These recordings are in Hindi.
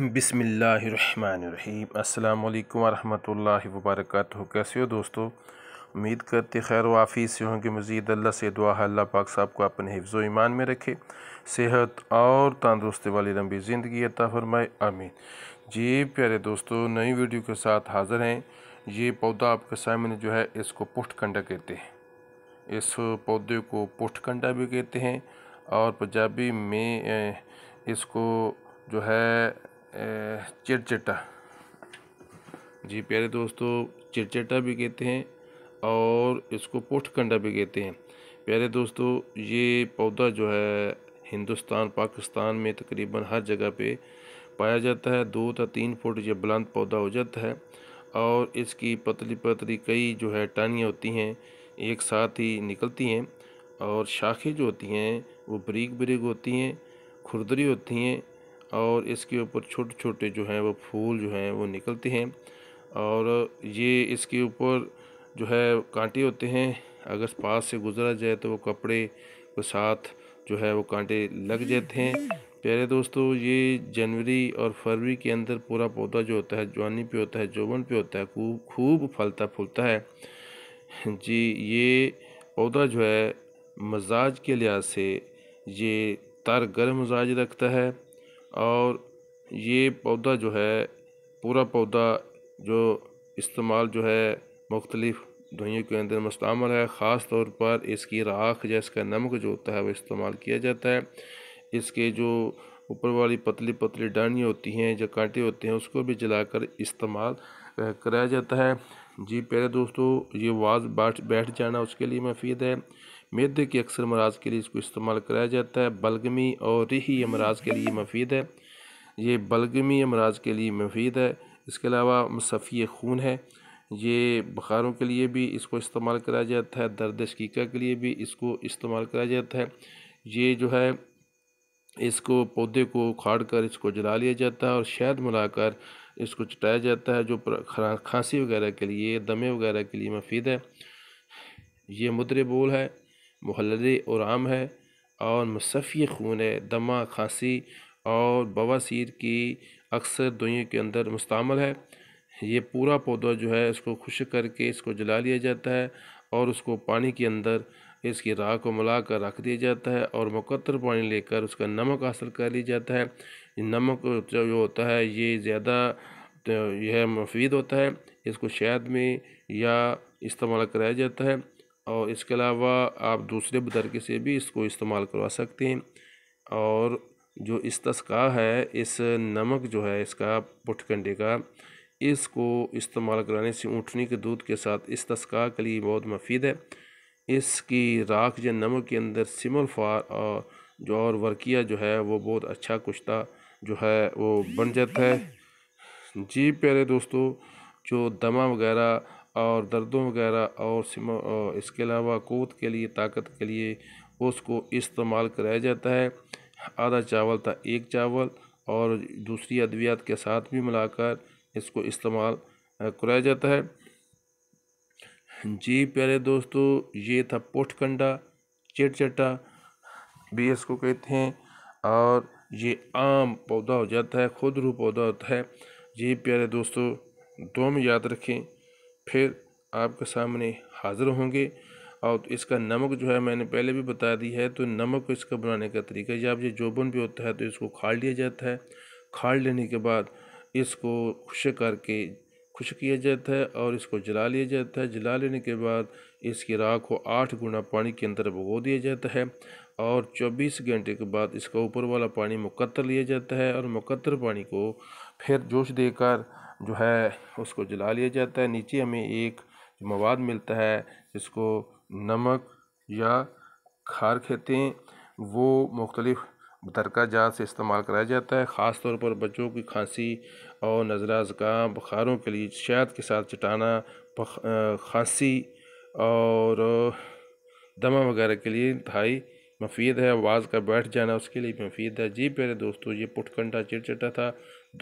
बिसमीम अल्लाम वरहमल वबरक कैसे हो दोस्तों उम्मीद करते खैर वाफ़ी से होंगे मज़ीद अल्लाह से दुआ अल्लाह पाक साहब को अपने हिफ्ज़ ईमान में रखे सेहत और तंदुरुस्ती वाली लंबी ज़िंदगी अता फरमाए आमीन जी प्यारे दोस्तों नई वीडियो के साथ हाज़र हैं ये पौधा आपके सामने जो है इसको पुष्ट कंडा कहते हैं इस पौधे को पुष्ट कंडा भी कहते हैं और पंजाबी में इसको जो है चिड़चिटा जी प्यारे दोस्तों चिड़चिटा भी कहते हैं और इसको पोठकंडा भी कहते हैं प्यारे दोस्तों ये पौधा जो है हिंदुस्तान पाकिस्तान में तकरीबन हर जगह पे पाया जाता है दो या तीन फुट ये बुलंद पौधा हो जाता है और इसकी पतली पतली कई जो है टानियाँ होती हैं एक साथ ही निकलती हैं और शाखें जो होती हैं वो बरीक बरीक होती हैं खुरदरी होती हैं और इसके ऊपर छोटे छोटे जो हैं वो फूल जो हैं वो निकलते हैं और ये इसके ऊपर जो है कांटे होते हैं अगर पास से गुजरा जाए तो वो कपड़े के साथ जो है वो कांटे लग जाते हैं प्यारे दोस्तों ये जनवरी और फरवरी के अंदर पूरा पौधा जो होता है जवानी पे होता है जोबन पे होता है खूब खूब फलता फूलता है जी ये पौधा जो है मजाज के लिहाज से ये तार गर्म मजाज रखता है और ये पौधा जो है पूरा पौधा जो इस्तेमाल जो है मुख्तलिफ़ दुनिया के अंदर मुस्तमल है ख़ास तौर पर इसकी राख या इसका नमक जो होता है वो इस्तेमाल किया जाता है इसके जो ऊपर वाली पतली पतली डांडियाँ होती हैं या कांटे होते हैं उसको भी जलाकर इस्तेमाल कराया जाता है जी प्यारे दोस्तों ये वाज बैठ बैठ जाना उसके लिए मफीद है मैदे के अक्सर अमराज के लिए इसको इस्तेमाल कराया जाता है बलगमी और रही अमराज के लिए मफीद है ये बलगमी अमराज के लिए मफीद है इसके अलावा मसफ़ी खून है ये बुखारों के लिए भी इसको इस्तेमाल कराया जाता है दर्द शिका के लिए भी इसको इस्तेमाल कराया जाता है ये जो है इसको पौधे को उखाड़ कर इसको जला लिया जाता है और शहद मिलाकर इसको चटाया जाता है जो खांसी वगैरह के लिए दमे वगैरह के लिए मफीद है ये मुद्रे बोल है मुहलदे और आम है और मुसफ़ी खून है दमा खांसी और बवासीर की अक्सर दुइयों के अंदर मुस्तमल है ये पूरा पौधा जो है इसको खुश करके इसको जला लिया जाता है और उसको पानी के अंदर इसकी राह को मिला कर रख दिया जाता है और मुकदर पानी लेकर उसका नमक हासिल कर लिया जाता है नमक जो होता है ये ज़्यादा तो यह मुफीद होता है इसको शहद में या इस्तेमाल कराया जाता है और इसके अलावा आप दूसरे तरीके से भी इसको इस्तेमाल करवा सकते हैं और जो इस तस्का है इस नमक जो है इसका पुठकंडे का इसको इस्तेमाल कराने से ऊँटनी के दूध के साथ इस तस्का के लिए बहुत मफीद है इसकी राख या नमक के अंदर सिमल फार और जो और वर्किया जो है वो बहुत अच्छा कुश्ता जो है वो बन जाता है जी प्यारे दोस्तों जो दमा वगैरह और दर्दों वगैरह और इसके अलावा कोत के लिए ताकत के लिए उसको इस्तेमाल कराया जाता है आधा चावल था एक चावल और दूसरी अद्वियात के साथ भी मिलाकर इसको इस्तेमाल कराया जाता है जी प्यारे दोस्तों ये था पोठकंडा चिटचटा भी इसको कहते हैं और ये आम पौधा हो जाता है खुद रू पौधा होता है जी प्यारे दोस्तों दो में याद रखें फिर आपके सामने हाज़िर होंगे और इसका नमक जो है मैंने पहले भी बता दी है तो नमक इसका बनाने का तरीका जब ये जोबन भी होता है तो इसको खाड़ लिया जाता है खाड़ लेने के बाद इसको खुश करके खुश किया जाता है और इसको जला लिया जाता है जला लेने के बाद इसकी राख को आठ गुना पानी के अंदर भगो दिया जाता है और चौबीस घंटे के बाद इसका ऊपर वाला पानी मुकत्तर लिया जाता है और मुकत्तर पानी को फिर जोश देकर जो है उसको जला लिया जाता है नीचे हमें एक मवाद मिलता है जिसको नमक या खार कहते हैं वो मुख्तलिफ़ दरका जात से इस्तेमाल कराया जाता है ख़ास तौर पर बच्चों की खांसी और नज़ला ज़ुकाम बुखारों के लिए शहद के साथ चटाना खांसी और दमा वगैरह के लिए इंतहाई मफीद है आवाज़ का बैठ जाना उसके लिए मफीद है जी प्यारे दोस्तों ये पुटकंडा चिड़चिटा था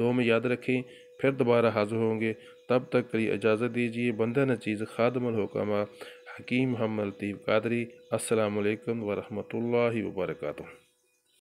दो में याद रखें फिर दोबारा हाजिर होंगे तब तक के लिए इजाज़त दीजिए बंदन चीज़ खादमल हुक्मा हकीम हम लतीफ़ कादरी अस्सलाम वालेकुम वरहमतुल्लाहि